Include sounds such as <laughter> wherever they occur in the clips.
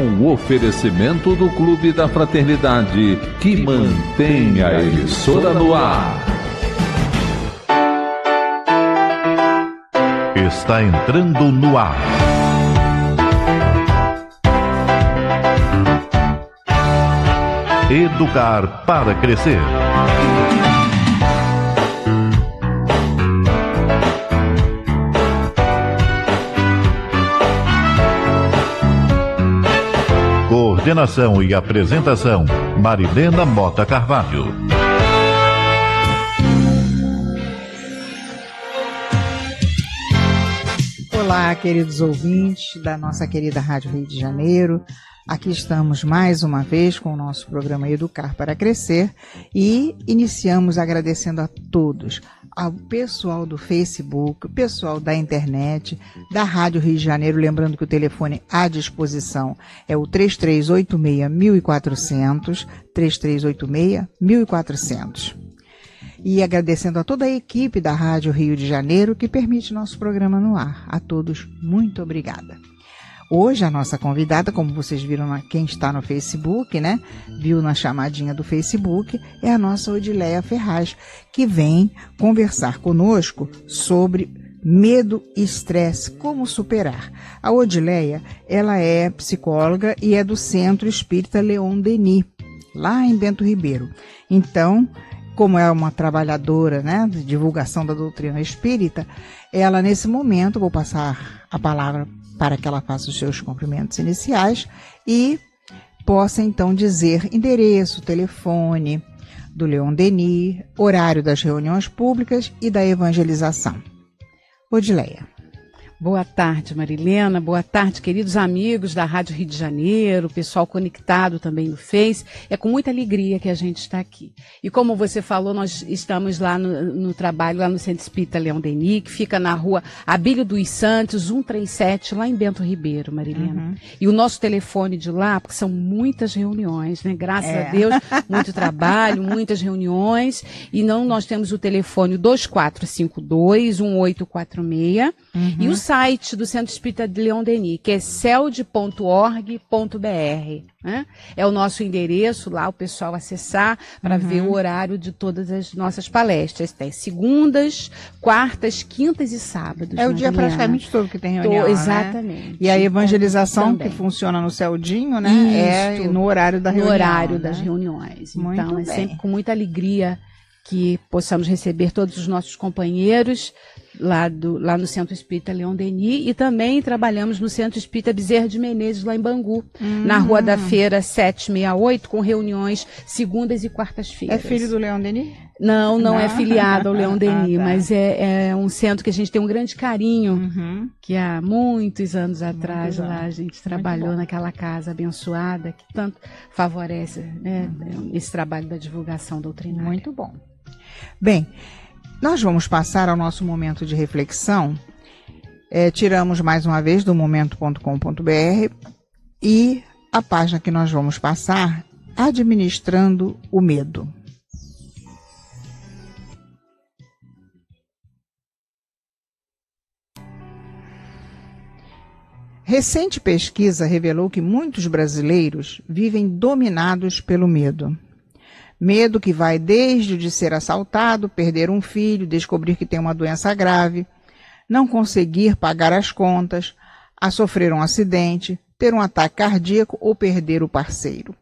Um oferecimento do Clube da Fraternidade, que mantém a emissora no ar. Está entrando no ar. Educar para crescer. Coordenação e apresentação, Marilena Mota Carvalho. Olá, queridos ouvintes da nossa querida Rádio Rio de Janeiro. Aqui estamos mais uma vez com o nosso programa Educar para Crescer e iniciamos agradecendo a todos ao pessoal do Facebook, pessoal da internet, da Rádio Rio de Janeiro, lembrando que o telefone à disposição é o 3386-1400, 3386-1400. E agradecendo a toda a equipe da Rádio Rio de Janeiro que permite nosso programa no ar. A todos, muito obrigada. Hoje a nossa convidada, como vocês viram na, quem está no Facebook, né? Viu na chamadinha do Facebook, é a nossa Odileia Ferraz, que vem conversar conosco sobre medo e estresse, como superar. A Odileia, ela é psicóloga e é do Centro Espírita Leon Denis, lá em Bento Ribeiro. Então, como é uma trabalhadora né, de divulgação da doutrina espírita, ela nesse momento, vou passar a palavra para que ela faça os seus cumprimentos iniciais e possa então dizer endereço, telefone do Leon Denis, horário das reuniões públicas e da evangelização. Odileia. Boa tarde, Marilena. Boa tarde, queridos amigos da Rádio Rio de Janeiro, pessoal conectado também no Face. É com muita alegria que a gente está aqui. E como você falou, nós estamos lá no, no trabalho, lá no Centro Espírita Leão Denis, que fica na rua Abílio dos Santos, 137, lá em Bento Ribeiro, Marilena. Uhum. E o nosso telefone de lá, porque são muitas reuniões, né? Graças é. a Deus, <laughs> muito trabalho, muitas reuniões. E não, nós temos o telefone 2452 1846 uhum. e o uhum site do Centro Espírita de Leon Denis, que é celde.org.br. Né? É o nosso endereço lá, o pessoal acessar para uhum. ver o horário de todas as nossas palestras. Tem segundas, quartas, quintas e sábados. É o né, dia praticamente todo que tem reunião. Tô, né? exatamente. Né? E a evangelização, que funciona no Celdinho, né? É Isso. É no horário da reunião. No horário né? das reuniões. Então, Muito então, bem. é sempre com muita alegria que possamos receber todos os nossos companheiros lá, do, lá no Centro Espírita Leon Denis, e também trabalhamos no Centro Espírita Bezerra de Menezes, lá em Bangu, hum. na Rua da hum. Feira 768, com reuniões segundas e quartas-feiras. É filho do Leon Denis? Não, não, é não, é filiado ao Leão Denis, <laughs> ah, tá. mas é, é, um centro que a gente tem um grande carinho, uhum. que há muitos anos atrás lá a gente trabalhou naquela casa abençoada que tanto favorece né, uhum. esse trabalho da divulgação doutrinária. Muito bom. Bem, nós vamos passar ao nosso momento de reflexão. É, tiramos mais uma vez do momento.com.br e a página que nós vamos passar, Administrando o Medo. Recente pesquisa revelou que muitos brasileiros vivem dominados pelo medo. Medo que vai desde o de ser assaltado, perder um filho, descobrir que tem uma doença grave, não conseguir pagar as contas, a sofrer um acidente, ter um ataque cardíaco ou perder o parceiro.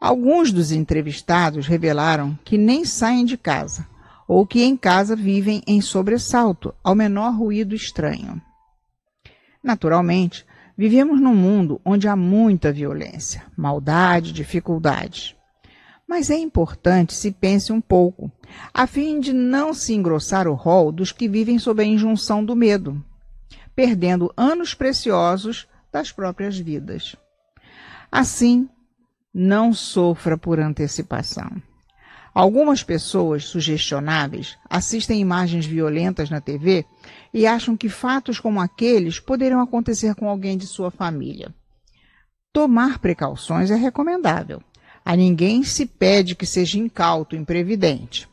Alguns dos entrevistados revelaram que nem saem de casa ou que em casa vivem em sobressalto ao menor ruído estranho. Naturalmente, vivemos num mundo onde há muita violência, maldade, dificuldades. Mas é importante se pense um pouco, a fim de não se engrossar o rol dos que vivem sob a injunção do medo, perdendo anos preciosos das próprias vidas. Assim, não sofra por antecipação. Algumas pessoas sugestionáveis assistem imagens violentas na TV e acham que fatos como aqueles poderão acontecer com alguém de sua família. Tomar precauções é recomendável, a ninguém se pede que seja incauto, imprevidente.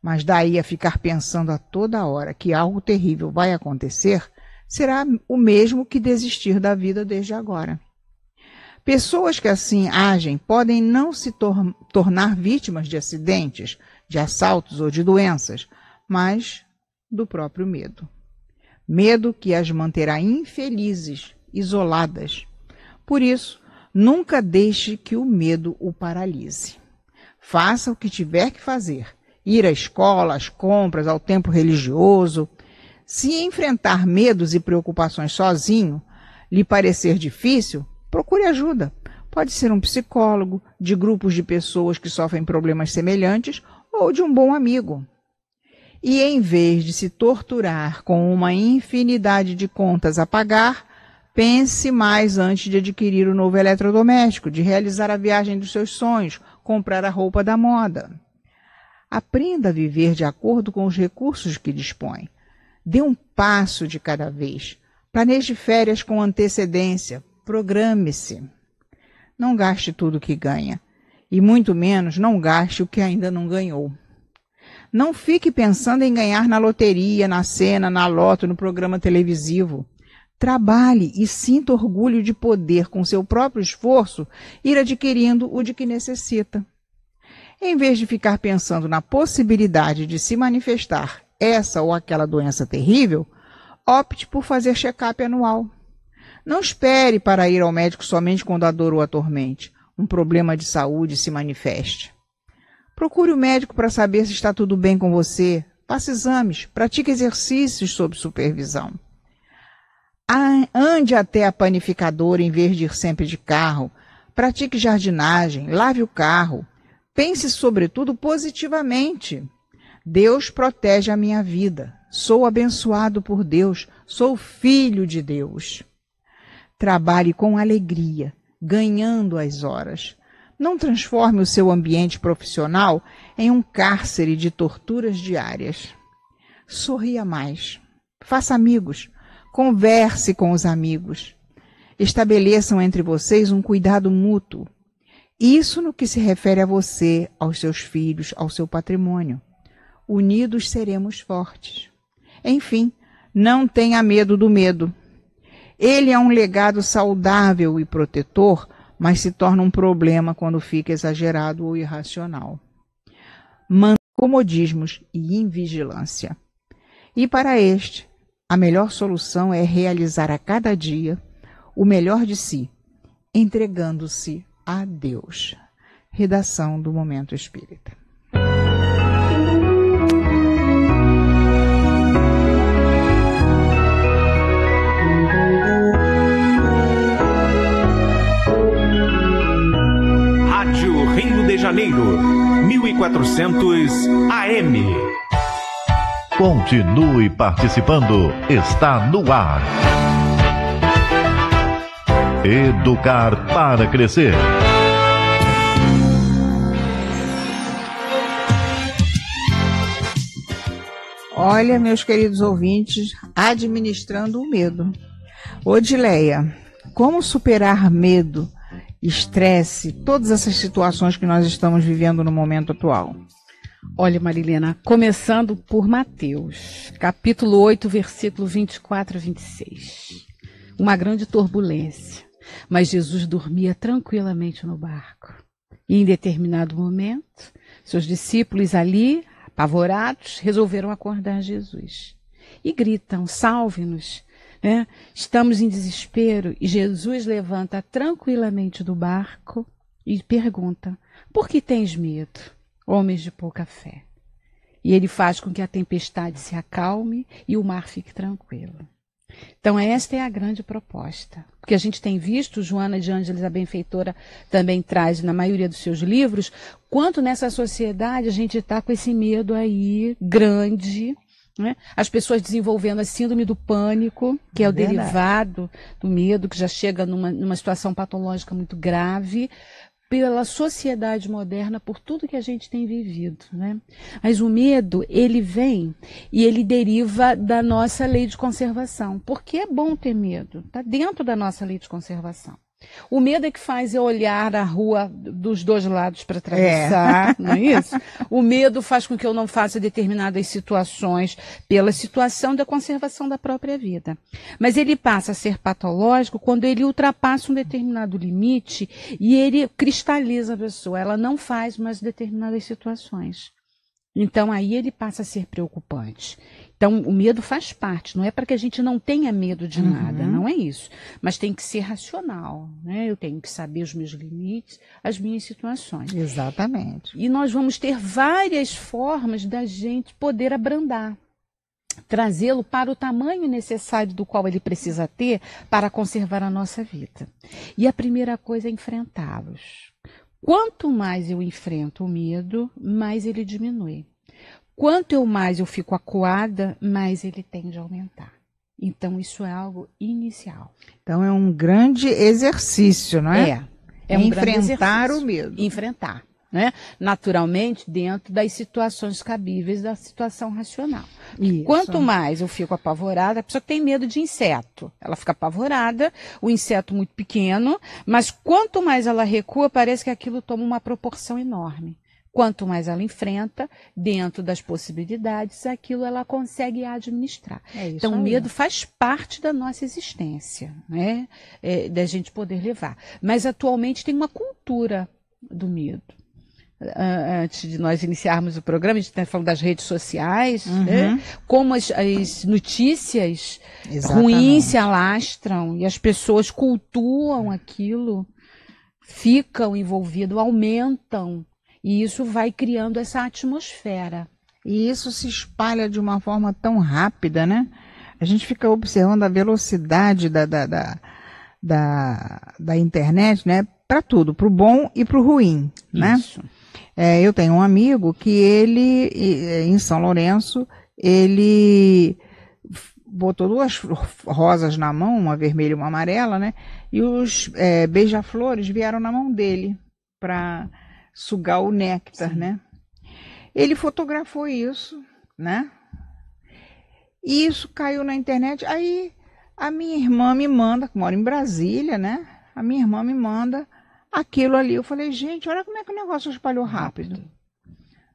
Mas daí a ficar pensando a toda hora que algo terrível vai acontecer, será o mesmo que desistir da vida desde agora. Pessoas que assim agem podem não se tor tornar vítimas de acidentes, de assaltos ou de doenças, mas do próprio medo. Medo que as manterá infelizes, isoladas. Por isso, Nunca deixe que o medo o paralise. Faça o que tiver que fazer: ir à escola, às compras, ao tempo religioso. Se enfrentar medos e preocupações sozinho lhe parecer difícil, procure ajuda. Pode ser um psicólogo, de grupos de pessoas que sofrem problemas semelhantes ou de um bom amigo. E em vez de se torturar com uma infinidade de contas a pagar, Pense mais antes de adquirir o novo eletrodoméstico, de realizar a viagem dos seus sonhos, comprar a roupa da moda. Aprenda a viver de acordo com os recursos que dispõe. Dê um passo de cada vez. Planeje férias com antecedência. Programe-se. Não gaste tudo o que ganha. E muito menos não gaste o que ainda não ganhou. Não fique pensando em ganhar na loteria, na cena, na loto, no programa televisivo. Trabalhe e sinta orgulho de poder, com seu próprio esforço, ir adquirindo o de que necessita. Em vez de ficar pensando na possibilidade de se manifestar essa ou aquela doença terrível, opte por fazer check-up anual. Não espere para ir ao médico somente quando a dor o atormente, um problema de saúde se manifeste. Procure o médico para saber se está tudo bem com você. Faça exames, pratique exercícios sob supervisão ande até a panificadora em vez de ir sempre de carro, pratique jardinagem, lave o carro, pense sobretudo positivamente. Deus protege a minha vida. Sou abençoado por Deus, sou filho de Deus. Trabalhe com alegria, ganhando as horas. Não transforme o seu ambiente profissional em um cárcere de torturas diárias. Sorria mais. Faça amigos, Converse com os amigos. Estabeleçam entre vocês um cuidado mútuo. Isso no que se refere a você, aos seus filhos, ao seu patrimônio. Unidos seremos fortes. Enfim, não tenha medo do medo. Ele é um legado saudável e protetor, mas se torna um problema quando fica exagerado ou irracional. Mantenha comodismos e invigilância. E para este, a melhor solução é realizar a cada dia o melhor de si, entregando-se a Deus. Redação do Momento Espírita. Rádio Rio de Janeiro, 1400 AM. Continue participando. Está no ar. Educar para crescer. Olha, meus queridos ouvintes, administrando o medo. Odileia, como superar medo, estresse, todas essas situações que nós estamos vivendo no momento atual? Olha, Marilena, começando por Mateus, capítulo 8, versículo 24 a 26. Uma grande turbulência, mas Jesus dormia tranquilamente no barco. E em determinado momento, seus discípulos ali, apavorados, resolveram acordar Jesus. E gritam: Salve-nos! Né? Estamos em desespero. E Jesus levanta tranquilamente do barco e pergunta: Por que tens medo? homens de pouca fé. E ele faz com que a tempestade se acalme e o mar fique tranquilo. Então, esta é a grande proposta. Porque a gente tem visto, Joana de Ângeles, a benfeitora, também traz na maioria dos seus livros, quanto nessa sociedade a gente está com esse medo aí grande, né? as pessoas desenvolvendo a síndrome do pânico, que é o Verdade. derivado do medo, que já chega numa, numa situação patológica muito grave, pela sociedade moderna, por tudo que a gente tem vivido, né? Mas o medo, ele vem e ele deriva da nossa lei de conservação. Porque é bom ter medo, tá dentro da nossa lei de conservação. O medo é que faz eu olhar a rua dos dois lados para atravessar, é. não é isso? O medo faz com que eu não faça determinadas situações pela situação da conservação da própria vida. Mas ele passa a ser patológico quando ele ultrapassa um determinado limite e ele cristaliza a pessoa, ela não faz mais determinadas situações. Então aí ele passa a ser preocupante. Então, o medo faz parte, não é para que a gente não tenha medo de uhum. nada, não é isso. Mas tem que ser racional, né? Eu tenho que saber os meus limites, as minhas situações. Exatamente. E nós vamos ter várias formas da gente poder abrandar trazê-lo para o tamanho necessário do qual ele precisa ter para conservar a nossa vida. E a primeira coisa é enfrentá-los. Quanto mais eu enfrento o medo, mais ele diminui. Quanto eu mais eu fico acuada, mais ele tende a aumentar. Então, isso é algo inicial. Então, é um grande exercício, não é? É. É um enfrentar o medo. Enfrentar. Né? Naturalmente, dentro das situações cabíveis da situação racional. Quanto mais eu fico apavorada, a pessoa tem medo de inseto. Ela fica apavorada, o inseto muito pequeno, mas quanto mais ela recua, parece que aquilo toma uma proporção enorme. Quanto mais ela enfrenta, dentro das possibilidades, aquilo ela consegue administrar. É então, o medo faz parte da nossa existência, né? É, da gente poder levar. Mas atualmente tem uma cultura do medo. Ah, antes de nós iniciarmos o programa, a gente está falando das redes sociais, uhum. né? como as, as notícias Exatamente. ruins se alastram e as pessoas cultuam aquilo, ficam envolvidas, aumentam e isso vai criando essa atmosfera. E isso se espalha de uma forma tão rápida, né? A gente fica observando a velocidade da, da, da, da, da internet, né? Para tudo, para o bom e para o ruim, né? Isso. É, eu tenho um amigo que ele, é, em São Lourenço, ele botou duas rosas na mão, uma vermelha e uma amarela, né? E os é, beija-flores vieram na mão dele para sugar o néctar, Sim. né? Ele fotografou isso, né? E isso caiu na internet. Aí a minha irmã me manda, que mora em Brasília, né? A minha irmã me manda aquilo ali. Eu falei, gente, olha como é que o negócio espalhou rápido.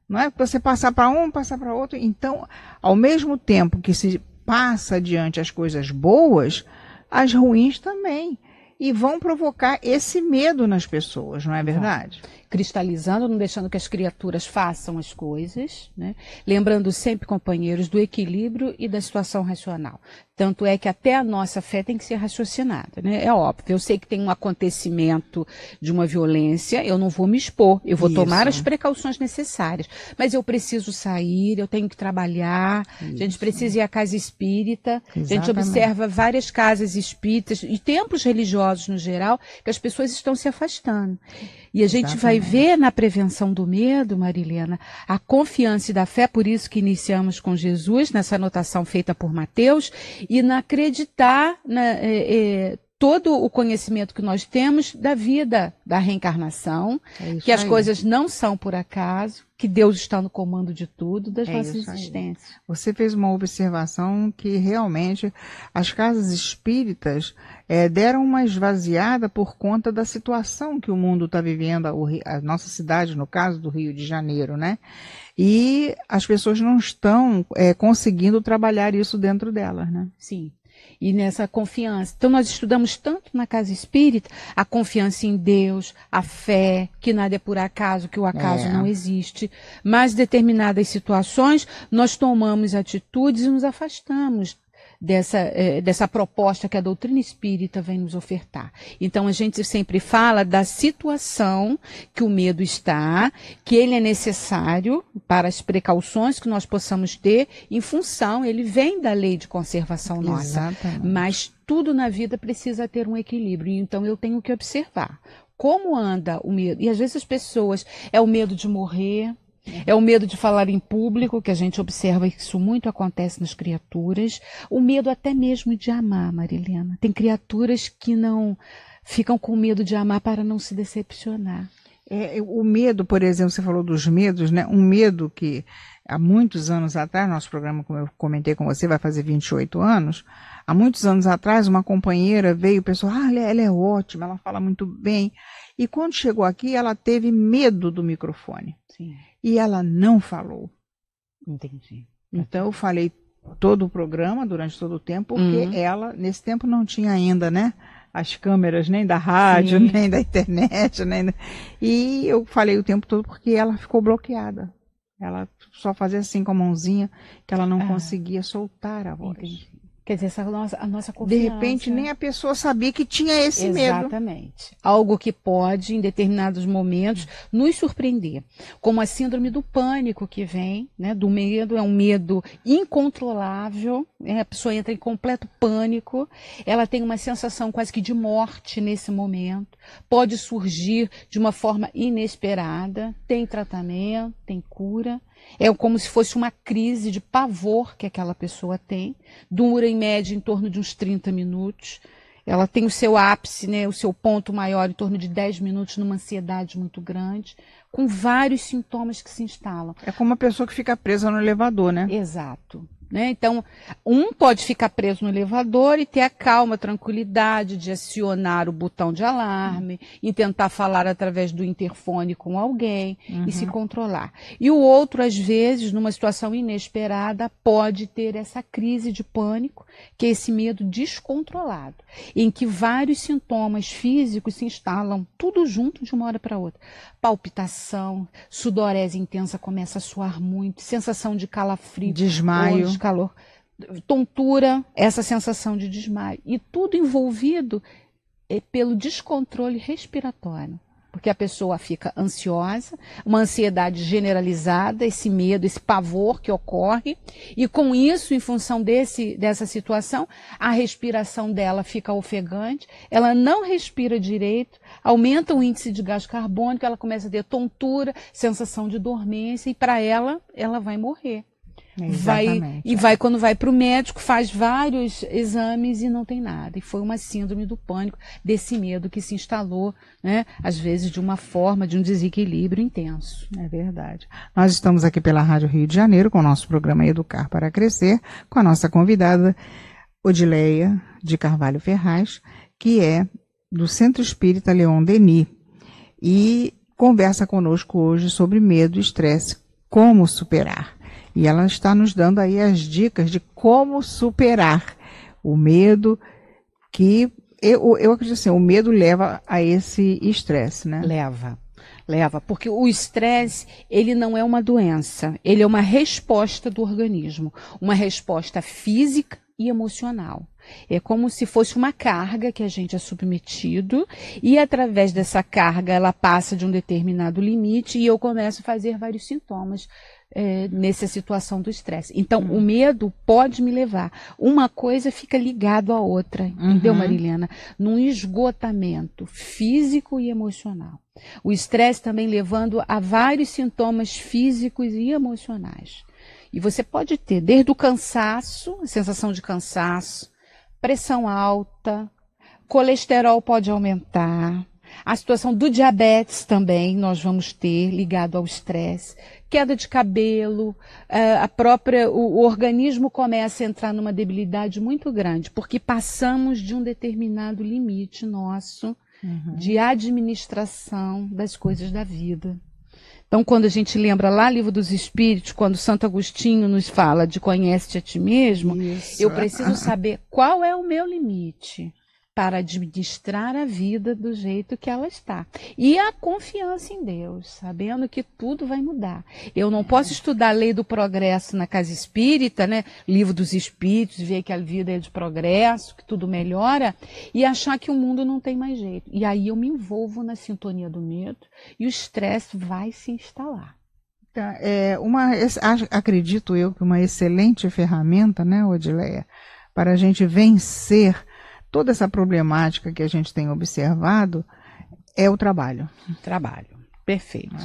Não é? Você passar para um, passar para outro. Então, ao mesmo tempo que se passa adiante as coisas boas, as ruins também. E vão provocar esse medo nas pessoas, não é verdade? cristalizando, não deixando que as criaturas façam as coisas, né? lembrando sempre, companheiros, do equilíbrio e da situação racional. Tanto é que até a nossa fé tem que ser raciocinada, né? É óbvio. Eu sei que tem um acontecimento de uma violência, eu não vou me expor, eu vou Isso. tomar as precauções necessárias. Mas eu preciso sair, eu tenho que trabalhar, Isso. a gente precisa ir à casa espírita, Exatamente. a gente observa várias casas espíritas e templos religiosos no geral que as pessoas estão se afastando. E a gente Exatamente. vai ver na prevenção do medo, Marilena, a confiança e da fé, por isso que iniciamos com Jesus, nessa anotação feita por Mateus, e na acreditar na, eh, eh, todo o conhecimento que nós temos da vida, da reencarnação, é que as coisas não são por acaso, que Deus está no comando de tudo, das é nossas existências. Aí. Você fez uma observação que realmente as casas espíritas é, deram uma esvaziada por conta da situação que o mundo está vivendo, a, a, nossa cidade, no caso do Rio de Janeiro, né? E as pessoas não estão é, conseguindo trabalhar isso dentro delas, né? Sim. E nessa confiança. Então, nós estudamos tanto na casa espírita a confiança em Deus, a fé, que nada é por acaso, que o acaso é. não existe. Mas, determinadas situações, nós tomamos atitudes e nos afastamos dessa, é, dessa proposta que a doutrina espírita vem nos ofertar. Então, a gente sempre fala da situação que o medo está, que ele é necessário para as precauções que nós possamos ter, em função, ele vem da lei de conservação nossa. Exatamente. Mas tudo na vida precisa ter um equilíbrio, então eu tenho que observar. Como anda o medo? E às vezes as pessoas é o medo de morrer, é o medo de falar em público, que a gente observa que isso muito acontece nas criaturas. O medo até mesmo de amar, Marilena. Tem criaturas que não ficam com medo de amar para não se decepcionar. É, o medo, por exemplo, você falou dos medos, né? Um medo que há muitos anos atrás, nosso programa, como eu comentei com você, vai fazer 28 anos. Há muitos anos atrás, uma companheira veio, o pessoal, ah, é, ela é ótima, ela fala muito bem. E quando chegou aqui, ela teve medo do microfone. Sim. E ela não falou. Entendi. Então eu falei todo o programa, durante todo o tempo, porque uhum. ela, nesse tempo não tinha ainda, né? As câmeras, nem da rádio, Sim. nem da internet, nem. Da... E eu falei o tempo todo porque ela ficou bloqueada. Ela só fazia assim com a mãozinha, que ela não ah. conseguia soltar a voz. Entendi. Quer dizer, essa nossa, a nossa confiança. De repente, nem a pessoa sabia que tinha esse Exatamente. medo. Exatamente. Algo que pode, em determinados momentos, nos surpreender. Como a síndrome do pânico que vem, né? Do medo, é um medo incontrolável. Né? A pessoa entra em completo pânico. Ela tem uma sensação quase que de morte nesse momento. Pode surgir de uma forma inesperada. Tem tratamento, tem cura. É como se fosse uma crise de pavor que aquela pessoa tem. Dura em média em torno de uns 30 minutos. Ela tem o seu ápice, né, o seu ponto maior em torno de 10 minutos numa ansiedade muito grande, com vários sintomas que se instalam. É como uma pessoa que fica presa no elevador, né? Exato. Né? Então, um pode ficar preso no elevador e ter a calma, a tranquilidade de acionar o botão de alarme uhum. e tentar falar através do interfone com alguém uhum. e se uhum. controlar. E o outro, às vezes, numa situação inesperada, pode ter essa crise de pânico, que é esse medo descontrolado, em que vários sintomas físicos se instalam tudo junto de uma hora para outra. Palpitação, sudorese intensa começa a suar muito, sensação de calafrio, desmaio calor, tontura, essa sensação de desmaio. E tudo envolvido é, pelo descontrole respiratório. Porque a pessoa fica ansiosa, uma ansiedade generalizada, esse medo, esse pavor que ocorre, e com isso, em função desse, dessa situação, a respiração dela fica ofegante, ela não respira direito, aumenta o índice de gás carbônico, ela começa a ter tontura, sensação de dormência, e para ela, ela vai morrer. Exatamente, vai e é. vai quando vai para o médico faz vários exames e não tem nada e foi uma síndrome do pânico desse medo que se instalou né às vezes de uma forma de um desequilíbrio intenso é verdade nós estamos aqui pela rádio Rio de Janeiro com o nosso programa Educar para Crescer com a nossa convidada Odileia de Carvalho Ferraz que é do Centro Espírita Leon Denis e conversa conosco hoje sobre medo e estresse como superar e ela está nos dando aí as dicas de como superar o medo que eu, eu acredito assim, o medo leva a esse estresse, né? Leva. Leva, porque o estresse, ele não é uma doença, ele é uma resposta do organismo, uma resposta física e emocional. É como se fosse uma carga que a gente é submetido e através dessa carga ela passa de um determinado limite e eu começo a fazer vários sintomas é, nessa situação do estresse. Então, uhum. o medo pode me levar. Uma coisa fica ligado à outra, entendeu, uhum. Marilena? Num esgotamento físico e emocional. O estresse também levando a vários sintomas físicos e emocionais. E você pode ter desde o cansaço, a sensação de cansaço, pressão alta, colesterol pode aumentar, a situação do diabetes também nós vamos ter ligado ao estresse queda de cabelo, é, a própria, o, o organismo começa a entrar numa debilidade muito grande, porque passamos de um determinado limite nosso uhum. de administração das coisas da vida. Então, quando a gente lembra lá, Livro dos Espíritos, quando Santo Agostinho nos fala de conhece-te a ti mesmo, Isso. eu preciso saber qual é o meu limite para administrar a vida do jeito que ela está. E a confiança em Deus, sabendo que tudo vai mudar. Eu não posso estudar a lei do progresso na casa espírita, né? Livro dos espíritos, ver que a vida é de progresso, que tudo melhora, e achar que o mundo não tem mais jeito. E aí eu me envolvo na sintonia do medo e o estresse vai se instalar. Tá, é uma, acredito eu que uma excelente ferramenta, né, Odileia, para a gente vencer toda essa problemática que a gente tem observado é o trabalho. Trabalho, perfeito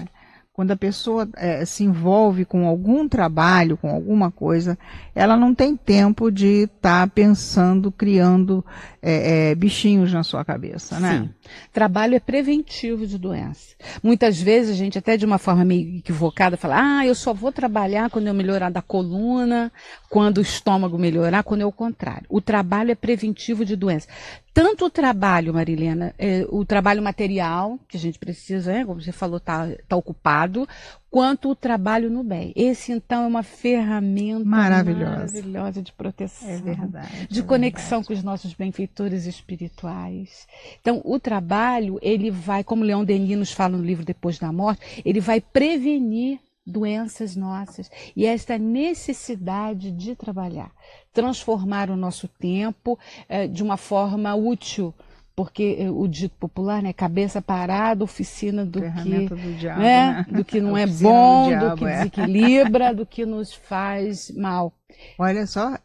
quando a pessoa é, se envolve com algum trabalho, com alguma coisa, ela não tem tempo de estar tá pensando, criando é, é, bichinhos na sua cabeça, né? Sim. Trabalho é preventivo de doença. Muitas vezes a gente, até de uma forma meio equivocada, fala: ah, eu só vou trabalhar quando eu melhorar da coluna, quando o estômago melhorar, quando é o contrário. O trabalho é preventivo de doença tanto o trabalho, Marilena, é, o trabalho material, que a gente precisa, né, como você falou, está tá ocupado, quanto o trabalho no bem. Esse, então, é uma ferramenta maravilhosa, maravilhosa de proteção, é verdade, de é conexão verdade. com os nossos benfeitores espirituais. Então, o trabalho, ele vai, como Leão Denis nos fala no livro Depois da Morte, ele vai prevenir doenças nossas e esta necessidade de trabalhar, transformar o nosso tempo eh, de uma forma útil, porque eh, o dito popular, né, cabeça parada, oficina do que do, diabo, né? Né? do que não <laughs> é bom, do, diabo, do que é. desequilibra, do que nos faz mal. Olha só,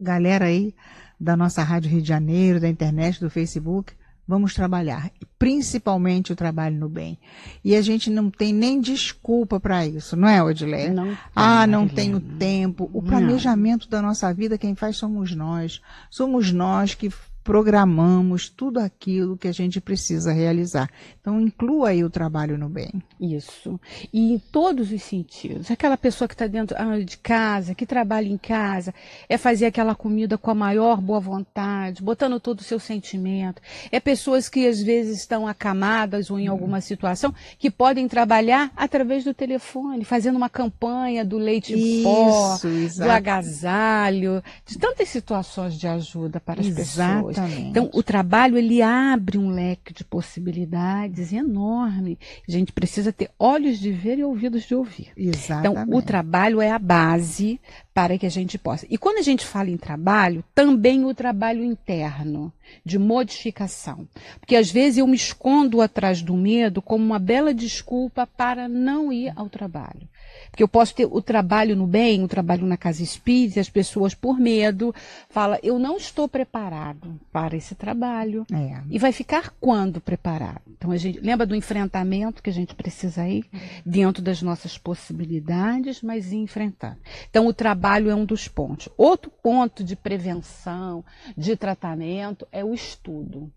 galera aí da nossa Rádio Rio de Janeiro, da internet, do Facebook, Vamos trabalhar, principalmente o trabalho no bem. E a gente não tem nem desculpa para isso, não é, Odileia? Não. Tem, ah, não tenho tempo. O planejamento não. da nossa vida, quem faz somos nós. Somos nós que programamos tudo aquilo que a gente precisa realizar. Então, inclua aí o trabalho no bem. Isso. E em todos os sentidos. Aquela pessoa que está dentro ah, de casa, que trabalha em casa, é fazer aquela comida com a maior boa vontade, botando todo o seu sentimento. É pessoas que às vezes estão acamadas ou em alguma situação, que podem trabalhar através do telefone, fazendo uma campanha do leite em pó, exato. do agasalho, de tantas situações de ajuda para as exato. pessoas pessoas. Então, o trabalho ele abre um leque de possibilidades enorme. A gente precisa ter olhos de ver e ouvidos de ouvir. Exatamente. Então, o trabalho é a base para que a gente possa. E quando a gente fala em trabalho, também o trabalho interno, de modificação. Porque às vezes eu me escondo atrás do medo como uma bela desculpa para não ir ao trabalho. Porque eu posso ter o trabalho no bem, o trabalho na casa espírita, as pessoas por medo falam, eu não estou preparado para esse trabalho. É. E vai ficar quando preparado? Então a gente lembra do enfrentamento que a gente precisa ir uhum. dentro das nossas possibilidades, mas enfrentar. Então o trabalho é um dos pontos. Outro ponto de prevenção, de tratamento é o estudo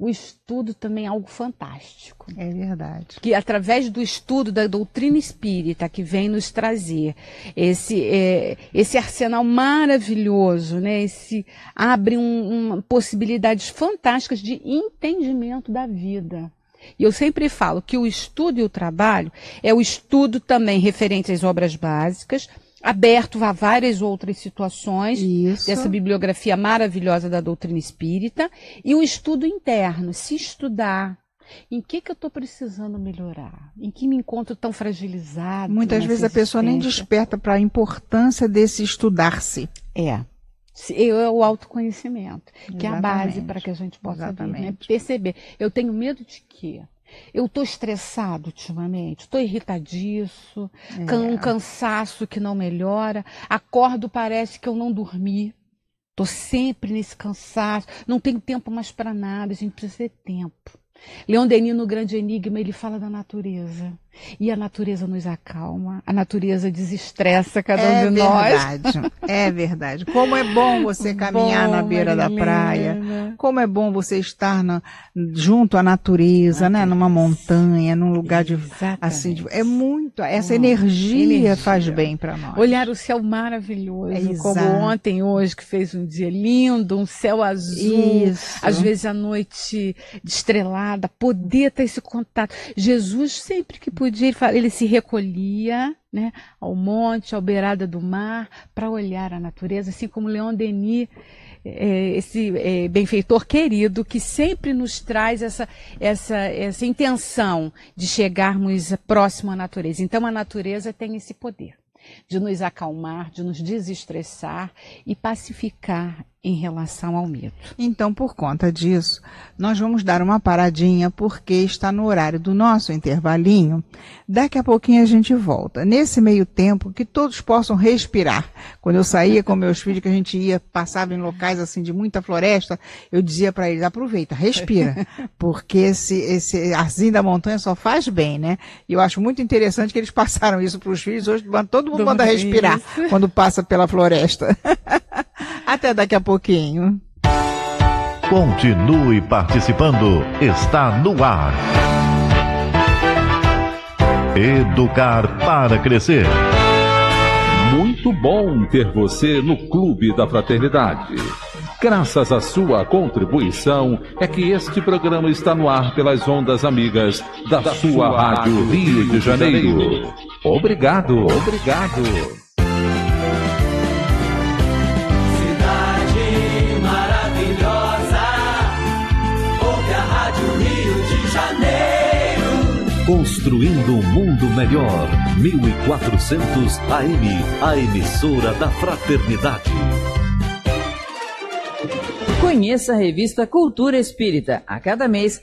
o estudo também é algo fantástico. É verdade. Que através do estudo da doutrina espírita que vem nos trazer esse, é, esse arsenal maravilhoso, né? Esse abre um, um, possibilidades fantásticas de entendimento da vida. E eu sempre falo que o estudo e o trabalho é o estudo também referente às obras básicas, aberto a várias outras situações Isso. dessa bibliografia maravilhosa da doutrina espírita e um estudo interno, se estudar. Em que, que eu estou precisando melhorar? Em que me encontro tão fragilizado? Muitas vezes a pessoa nem desperta para a importância desse estudar-se. É. Eu, é o autoconhecimento, que é a base para que a gente possa vir, né? perceber. Eu tenho medo de quê? Eu estou estressado ultimamente, estou irritadiço, é. um cansaço que não melhora, acordo parece que eu não dormi, estou sempre nesse cansaço, não tenho tempo mais para nada, a gente precisa ter tempo. Leon Denis no Grande Enigma ele fala da natureza. E a natureza nos acalma, a natureza desestressa cada é um de verdade, nós. É verdade, é <laughs> verdade. Como é bom você caminhar bom, na beira da praia, como é bom você estar na, junto à natureza, natureza, né? Numa montanha, num lugar de, assim, de, é muito, essa energia, energia, faz bem para nós. Olhar o céu maravilhoso, é como ontem, hoje, que fez um dia lindo, um céu azul, Isso. às vezes a noite estrelada, poder ter esse contato. Jesus sempre que ele se recolhia né, ao monte, à beirada do mar, para olhar a natureza, assim como Leon Denis, é, esse é, benfeitor querido que sempre nos traz essa, essa, essa intenção de chegarmos próximo à natureza. Então a natureza tem esse poder de nos acalmar, de nos desestressar e pacificar em relação ao medo. Então, por conta disso, nós vamos dar uma paradinha porque está no horário do nosso intervalinho. Daqui a pouquinho a gente volta. Nesse meio tempo, que todos possam respirar. Quando eu saía com meus filhos, que a gente ia, passava em locais assim de muita floresta, eu dizia para eles: aproveita, respira, <laughs> porque esse, esse arzinho da montanha só faz bem, né? E eu acho muito interessante que eles passaram isso para os filhos. Hoje todo mundo manda respirar quando passa pela floresta. <laughs> Até daqui a pouco pouquinho. Continue participando. Está no ar. Educar para crescer. Muito bom ter você no Clube da Fraternidade. Graças à sua contribuição é que este programa está no ar pelas ondas amigas da, da sua, sua, rádio Rio de Janeiro. Janeiro. Obrigado, obrigado. Construindo um mundo melhor. 1400 AM, a emissora da fraternidade. Conheça a revista Cultura Espírita. A cada mês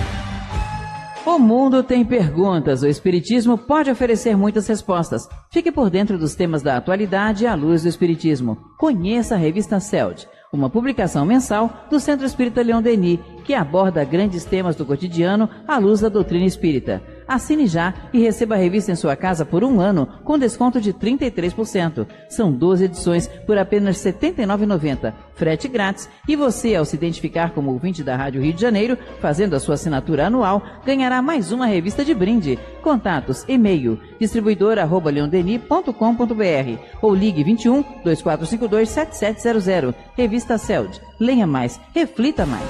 O mundo tem perguntas, o Espiritismo pode oferecer muitas respostas. Fique por dentro dos temas da atualidade à luz do Espiritismo. Conheça a revista CELD, uma publicação mensal do Centro Espírita Leão Denis, que aborda grandes temas do cotidiano à luz da doutrina espírita. Assine já e receba a revista em sua casa por um ano com desconto de 33%. São 12 edições por apenas R$ 79,90. Frete grátis e você, ao se identificar como ouvinte da Rádio Rio de Janeiro, fazendo a sua assinatura anual, ganhará mais uma revista de brinde. Contatos, e-mail, distribuidor.leondeni.com.br ou ligue 21 2452 7700. Revista Celd. Lenha mais, reflita mais.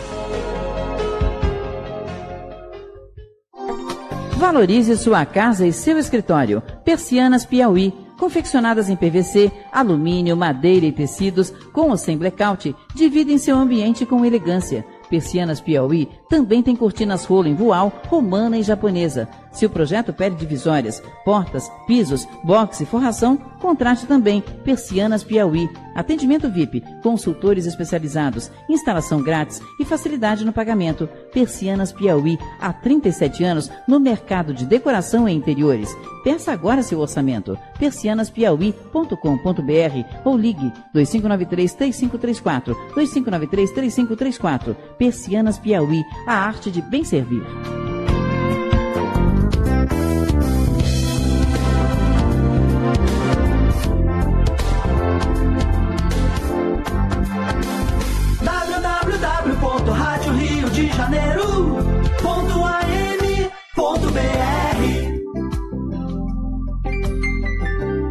Valorize sua casa e seu escritório. Persianas Piauí. Confeccionadas em PVC, alumínio, madeira e tecidos, com ou sem blackout, dividem seu ambiente com elegância. Persianas Piauí também tem cortinas em Voal, romana e japonesa. Se o projeto pede divisórias, portas, pisos, boxe, forração, contraste também, persianas Piauí. Atendimento VIP, consultores especializados, instalação grátis e facilidade no pagamento. Persianas Piauí, há 37 anos no mercado de decoração e interiores. Peça agora seu orçamento. persianaspiauí.com.br ou ligue 2593 3534 2593 3534. Persianas Piauí a arte de bem servir.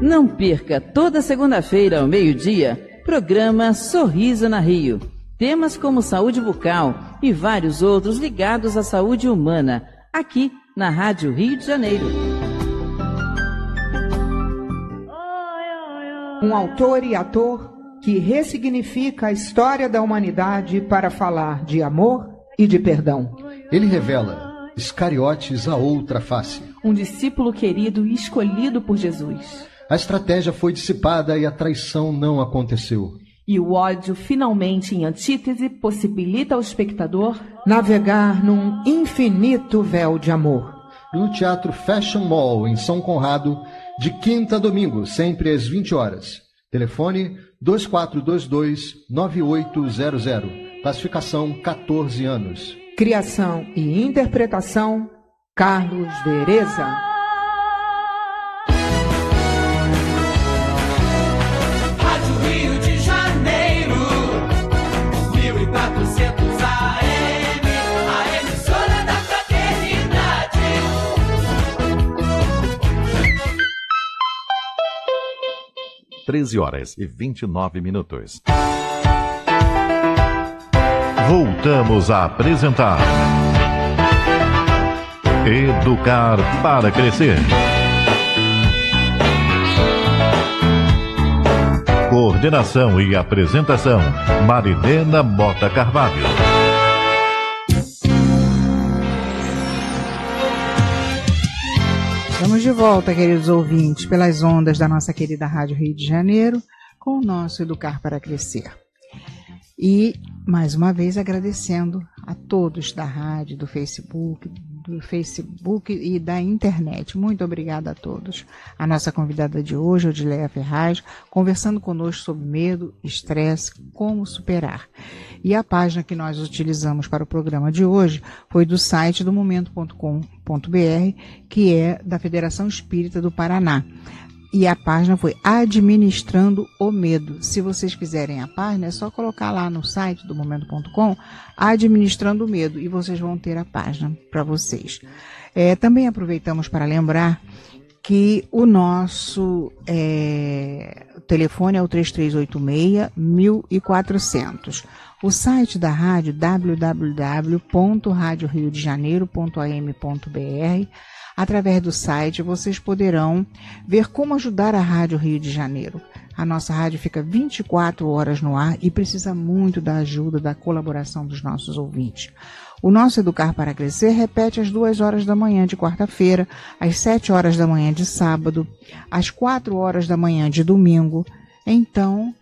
Não perca toda segunda-feira ao meio-dia, programa Sorriso na Rio. Temas como saúde bucal e vários outros ligados à saúde humana, aqui na Rádio Rio de Janeiro. Um autor e ator que ressignifica a história da humanidade para falar de amor e de perdão. Ele revela Iscariotes a outra face. Um discípulo querido e escolhido por Jesus. A estratégia foi dissipada e a traição não aconteceu. E o ódio, finalmente em antítese, possibilita ao espectador navegar num infinito véu de amor. No Teatro Fashion Mall, em São Conrado, de quinta a domingo, sempre às 20 horas. Telefone 2422-9800. Classificação 14 anos. Criação e interpretação: Carlos Vereza. 13 horas e 29 minutos. Voltamos a apresentar Educar para Crescer. Coordenação e apresentação Marilena Mota Carvalho. Estamos de volta, queridos ouvintes, pelas ondas da nossa querida Rádio Rio de Janeiro, com o nosso Educar para Crescer. E, mais uma vez, agradecendo a todos da rádio, do Facebook, do Facebook e da internet. Muito obrigada a todos. A nossa convidada de hoje, Odileia Ferraz, conversando conosco sobre medo, estresse, como superar. E a página que nós utilizamos para o programa de hoje foi do site do momento.com.br, que é da Federação Espírita do Paraná. E a página foi Administrando o Medo. Se vocês quiserem a página, é só colocar lá no site do momento.com Administrando o Medo e vocês vão ter a página para vocês. É, também aproveitamos para lembrar que o nosso é, telefone é o 3386-1400. O site da rádio www.radioriodejaneiro.am.br Através do site vocês poderão ver como ajudar a Rádio Rio de Janeiro. A nossa rádio fica 24 horas no ar e precisa muito da ajuda, da colaboração dos nossos ouvintes. O nosso Educar para Crescer repete às 2 horas da manhã de quarta-feira, às 7 horas da manhã de sábado, às 4 horas da manhã de domingo. Então,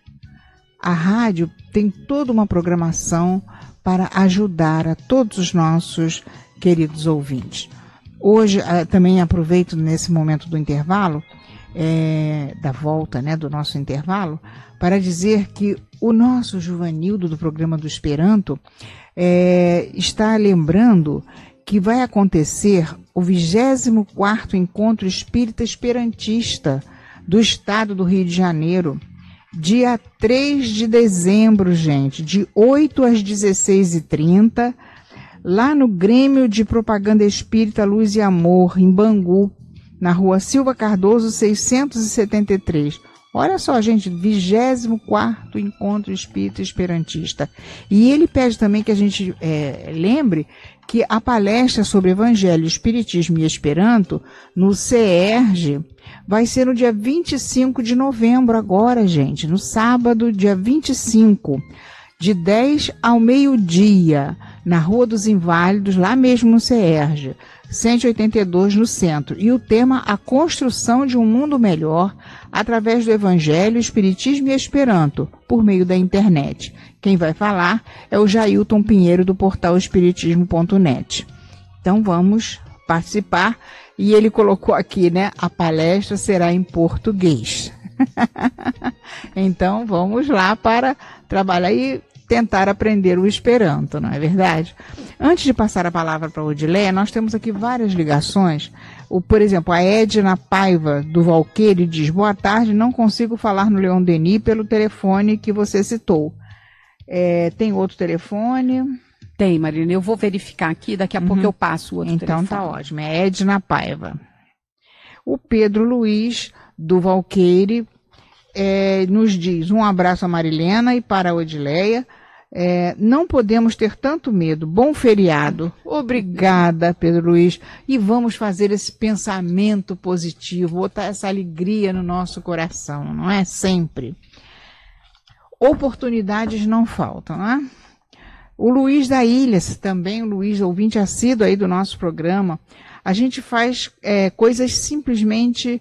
a rádio tem toda uma programação para ajudar a todos os nossos queridos ouvintes. Hoje, eh, também aproveito nesse momento do intervalo, é, da volta né, do nosso intervalo, para dizer que o nosso Juvanildo do programa do Esperanto é, está lembrando que vai acontecer o 24 Encontro Espírita Esperantista do Estado do Rio de Janeiro, dia 3 de dezembro, gente, de 8 às 16h30, lá no Grêmio de Propaganda Espírita Luz e Amor, em Bangu, na rua Silva Cardoso, 673. Olha só, gente, 24 Encontro Espírita Esperantista. E ele pede também que a gente é, lembre que a palestra sobre Evangelho, Espiritismo e Esperanto, no CERJ, vai ser no dia 25 de novembro, agora, gente, no sábado, dia 25, de 10 ao meio-dia na Rua dos Inválidos, lá mesmo no CERJ, 182 no centro, e o tema A Construção de um Mundo Melhor através do Evangelho, Espiritismo e Esperanto, por meio da internet. Quem vai falar é o Jailton Pinheiro do portal espiritismo.net. Então vamos participar e ele colocou aqui, né? A palestra será em português. <laughs> então vamos lá para trabalhar e tentar aprender o Esperanto, não é verdade? Antes de passar a palavra para a Odileia, nós temos aqui várias ligações. O, por exemplo, a Edna Paiva do Valqueire diz: Boa tarde, não consigo falar no Leon Denis pelo telefone que você citou. É, tem outro telefone? Tem, Marina. Eu vou verificar aqui, daqui a uhum. pouco eu passo o outro então, tá telefone. Então tá ótimo. É Edna Paiva. O Pedro Luiz do Valqueire é, nos diz: um abraço a Marilena e para a Odileia. É, não podemos ter tanto medo. Bom feriado. Obrigada, Pedro Luiz. E vamos fazer esse pensamento positivo, botar essa alegria no nosso coração, não é? Sempre. Oportunidades não faltam, é? O Luiz da Ilhas, também o Luiz, ouvinte assíduo aí do nosso programa, a gente faz é, coisas simplesmente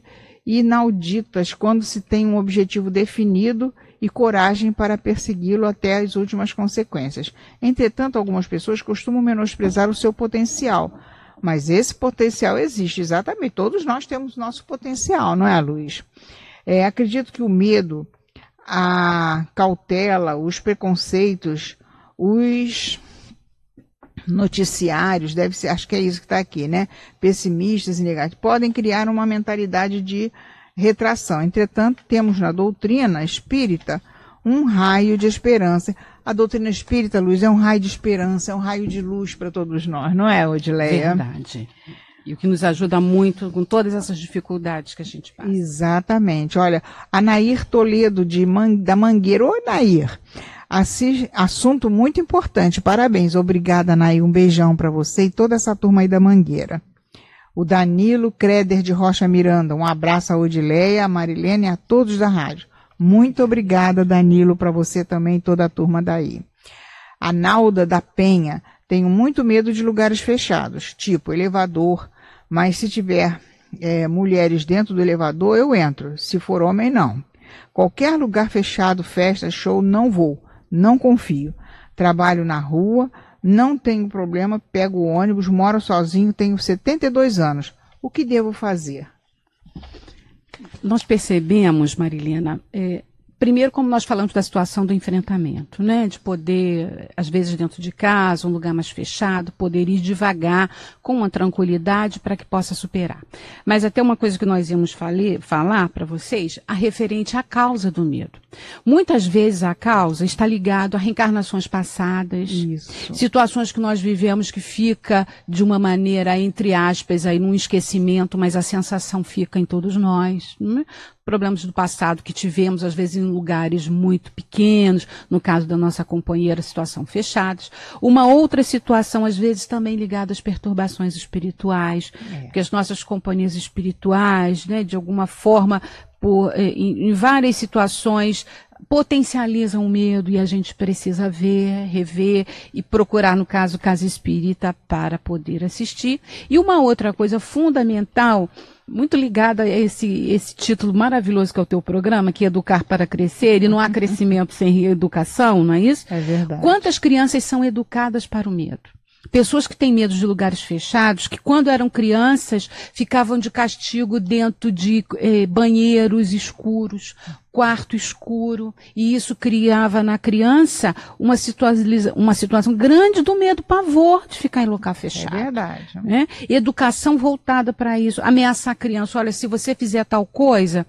inauditas quando se tem um objetivo definido e coragem para persegui-lo até as últimas consequências. Entretanto, algumas pessoas costumam menosprezar o seu potencial. Mas esse potencial existe, exatamente. Todos nós temos nosso potencial, não é, Luiz? É, acredito que o medo, a cautela, os preconceitos, os noticiários, deve ser, acho que é isso que está aqui, né? Pessimistas e negativos, podem criar uma mentalidade de retração. Entretanto, temos na doutrina espírita um raio de esperança. A doutrina espírita, Luz, é um raio de esperança, é um raio de luz para todos nós, não é, Odileia? Verdade. E o que nos ajuda muito com todas essas dificuldades que a gente passa. Exatamente. Olha, a Nair Toledo, de Man da Mangueira. Oi, Nair. assunto muito importante. Parabéns. Obrigada, Nair. Um beijão para você e toda essa turma aí da Mangueira. O Danilo Creder de Rocha Miranda. Um abraço a Odileia, a Marilene e a todos da rádio. Muito obrigada, Danilo, para você também e toda a turma daí. A Nalda da Penha. Tenho muito medo de lugares fechados, tipo elevador, mas se tiver é, mulheres dentro do elevador, eu entro. Se for homem, não. Qualquer lugar fechado, festa, show, não vou. Não confio. Trabalho na rua, não tenho problema, pego o ônibus, moro sozinho, tenho 72 anos. O que devo fazer? Nós percebemos, Marilena, é, primeiro, como nós falamos da situação do enfrentamento, né? De poder, às vezes dentro de casa, um lugar mais fechado, poder ir devagar, com uma tranquilidade para que possa superar. Mas até uma coisa que nós íamos falar para vocês, a referente à causa do medo. Muitas vezes a causa está ligada a reencarnações passadas, Isso. situações que nós vivemos que fica de uma maneira, entre aspas, aí num esquecimento, mas a sensação fica em todos nós. Né? problemas do passado que tivemos, às vezes em lugares muito pequenos, no caso da nossa companheira, situação fechadas. Uma outra situação, às vezes, também ligada às perturbações espirituais, é. porque as nossas companhias espirituais, né, de alguma forma, por, eh, em, em, várias situações potencializam o medo e a gente precisa ver, rever e procurar, no caso, Casa Espírita para poder assistir. E uma outra coisa fundamental, muito ligada a esse, esse título maravilhoso que é o teu programa, que é Educar para Crescer, e não há crescimento sem educação, não é isso? É verdade. Quantas crianças são educadas para o medo? Pessoas que têm medo de lugares fechados, que quando eram crianças ficavam de castigo dentro de eh, banheiros escuros, quarto escuro, e isso criava na criança uma, situa uma situação grande do medo, pavor de ficar em local é fechado. É verdade. Né? Educação voltada para isso, ameaçar a criança, olha, se você fizer tal coisa,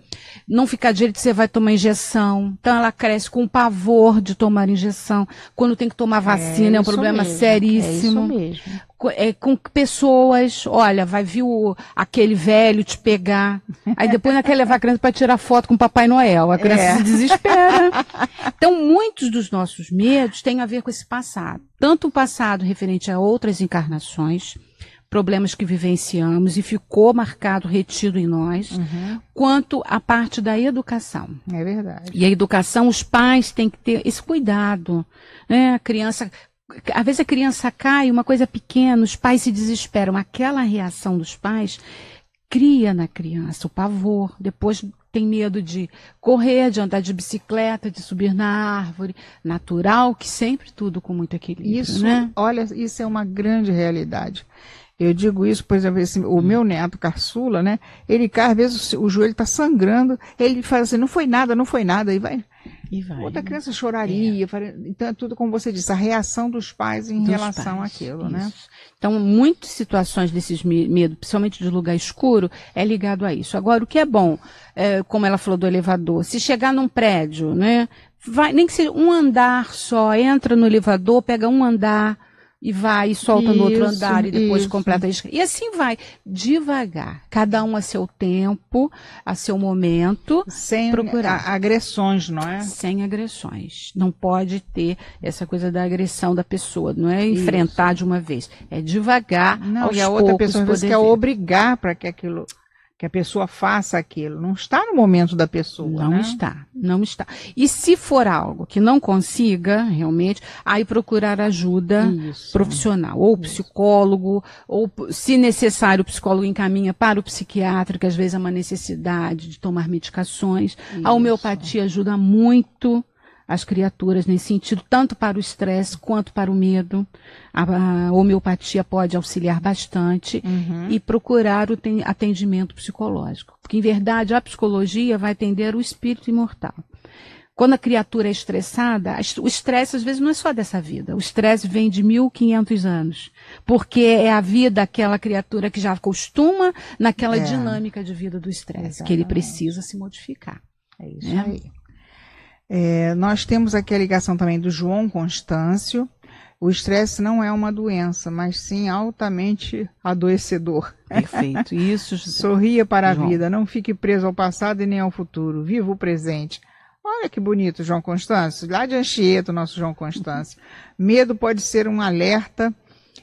não ficar direito, você vai tomar injeção. Então ela cresce com pavor de tomar injeção. Quando tem que tomar é vacina, é, é um problema mesmo. seríssimo. É isso mesmo é, com que pessoas, olha, vai vir o, aquele velho te pegar, aí depois não quer levar a criança para tirar foto com o Papai Noel, a criança é. se desespera. Então, muitos dos nossos medos têm a ver com esse passado, tanto o passado referente a outras encarnações, problemas que vivenciamos e ficou marcado, retido em nós, uhum. quanto a parte da educação. É verdade. E a educação, os pais têm que ter esse cuidado. Né? A criança às vezes a criança cai, uma coisa pequena, os pais se desesperam. Aquela reação dos pais cria na criança o pavor. Depois tem medo de correr, de andar de bicicleta, de subir na árvore. Natural que sempre tudo com muito equilíbrio. Isso, né? olha, isso é uma grande realidade. Eu digo isso, por exemplo, esse, o hum. meu neto caçula, né? Ele, às vezes, o, o joelho está sangrando, ele fala assim, não foi nada, não foi nada, e vai. E vai Outra né? criança choraria. É. Então, é tudo como você disse, a reação dos pais em dos relação pais, àquilo, né? isso. né? Então, muitas situações desses medo, principalmente de lugar escuro, é ligado a isso. Agora, o que é bom, é, como ela falou do elevador, se chegar num prédio, né? Vai, nem que seja um andar só, entra no elevador, pega um andar, e vai e solta isso, no outro andar e depois isso. completa. E assim vai, devagar, cada um a seu tempo, a seu momento. Sem procurar. agressões, não é? Sem agressões. Não pode ter essa coisa da agressão da pessoa, não é isso. enfrentar de uma vez. É devagar, não, aos e a outra poucos, pessoa às quer obrigar para que aquilo que a pessoa faça aquilo. Não está no momento da pessoa. Não né? está, não está. E se for algo que não consiga, realmente, aí procurar ajuda Isso. profissional, ou Isso. psicólogo, ou se necessário, o psicólogo encaminha para o psiquiatra, que às vezes é uma necessidade de tomar medicações. Isso. A homeopatia ajuda muito as criaturas nesse sentido, tanto para o estresse quanto para o medo. A, a homeopatia pode auxiliar bastante uhum. e procurar o ten, atendimento psicológico. Porque, em verdade, a psicologia vai atender o espírito imortal. Quando a criatura é estressada, o estresse às vezes não é só dessa vida. O estresse vem de 1500 anos, porque é a vida daquela criatura que já acostuma naquela é. dinâmica de vida do estresse, que ele precisa se modificar. É isso né? aí. É, nós temos aqui a ligação também do João Constâncio. O estresse não é uma doença, mas sim altamente adoecedor. Perfeito. <laughs> Isso. Sorria para João. a vida, não fique preso ao passado e nem ao futuro. Viva o presente. Olha que bonito, João Constâncio. Lá de Anchieta, o nosso João Constâncio. Medo pode ser um alerta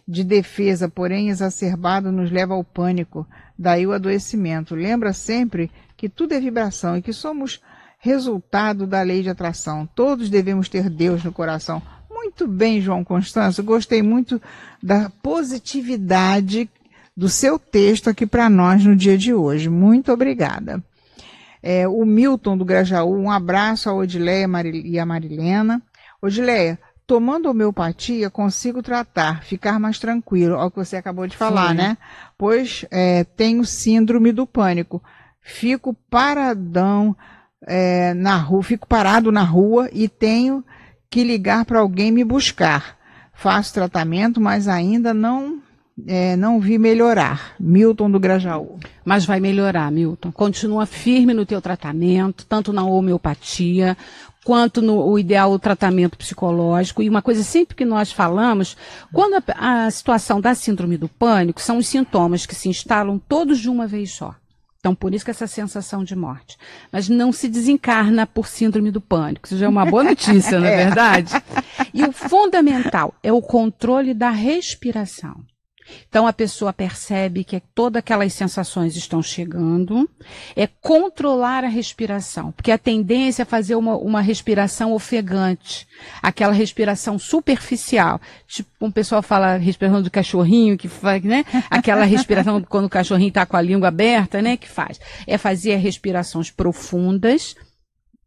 de defesa, porém exacerbado nos leva ao pânico, daí o adoecimento. Lembra sempre que tudo é vibração e que somos resultado da lei de atração. Todos devemos ter Deus no coração. Muito bem, João Constâncio. Gostei muito da positividade do seu texto aqui para nós no dia de hoje. Muito obrigada. É, o Milton do Grajaú, um abraço a Odileia e a Marilena. Odileia, tomando homeopatia, consigo tratar, ficar mais tranquilo. Olha o que você acabou de falar, Sim. né? Pois é, tenho síndrome do pânico. Fico paradão é, na rua, fico parado na rua e tenho que ligar para alguém me buscar. Faço tratamento, mas ainda não é, não vi melhorar. Milton do Grajaú. Mas vai melhorar, Milton. Continua firme no teu tratamento, tanto na homeopatia quanto no o ideal o tratamento psicológico. E uma coisa sempre que nós falamos, quando a, a situação da síndrome do pânico, são os sintomas que se instalam todos de uma vez só. Então, por isso que essa sensação de morte. Mas não se desencarna por síndrome do pânico. Isso já é uma boa notícia, <laughs> na é, é verdade? E o fundamental é o controle da respiração. Então a pessoa percebe que todas aquelas sensações estão chegando. É controlar a respiração, porque a tendência é fazer uma, uma respiração ofegante, aquela respiração superficial. Tipo, um pessoal fala respiração do cachorrinho, que faz, né? Aquela respiração <laughs> quando o cachorrinho está com a língua aberta, né? Que faz. É fazer respirações profundas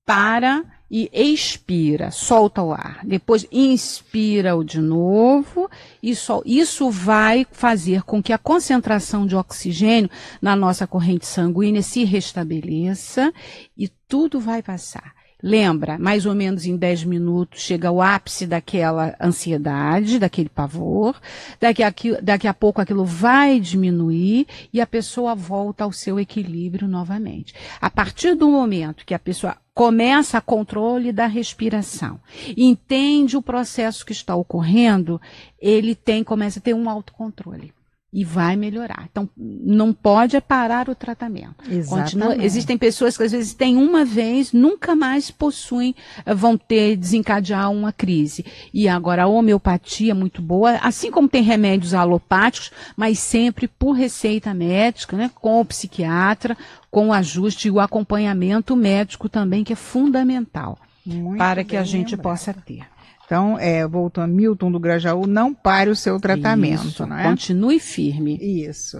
para e expira, solta o ar. Depois inspira-o de novo e sol... isso vai fazer com que a concentração de oxigênio na nossa corrente sanguínea se restabeleça e tudo vai passar lembra, mais ou menos em 10 minutos chega ao ápice daquela ansiedade, daquele pavor, daqui a, daqui a pouco aquilo vai diminuir e a pessoa volta ao seu equilíbrio novamente. A partir do momento que a pessoa começa a controle da respiração, entende o processo que está ocorrendo, ele tem, começa a ter um autocontrole e vai melhorar. Então, não pode é parar o tratamento. Exatamente. Continua. Existem pessoas que às vezes têm uma vez, nunca mais possuem, eh, vão ter, desencadear uma crise. E agora a homeopatia é muito boa, assim como tem remédios alopáticos, mas sempre por receita médica, né, com o psiquiatra, com o ajuste e o acompanhamento médico também, que é fundamental muito para que a gente lembrado. possa ter. Então, é, voltando, Milton do Grajaú, não pare o seu tratamento, Isso, não é? Continue firme. Isso.